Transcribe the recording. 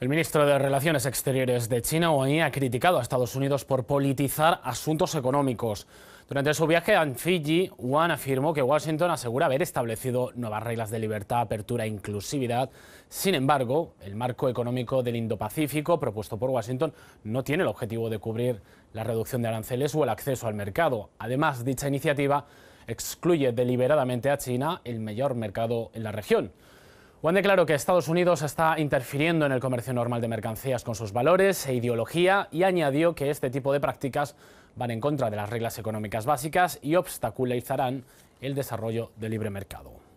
El ministro de Relaciones Exteriores de China, Wang ha criticado a Estados Unidos por politizar asuntos económicos. Durante su viaje a Fiji, Wang afirmó que Washington asegura haber establecido nuevas reglas de libertad, apertura e inclusividad. Sin embargo, el marco económico del Indo-Pacífico propuesto por Washington no tiene el objetivo de cubrir la reducción de aranceles o el acceso al mercado. Además, dicha iniciativa excluye deliberadamente a China, el mayor mercado en la región. Juan declaró que Estados Unidos está interfiriendo en el comercio normal de mercancías con sus valores e ideología y añadió que este tipo de prácticas van en contra de las reglas económicas básicas y obstaculizarán el desarrollo del libre mercado.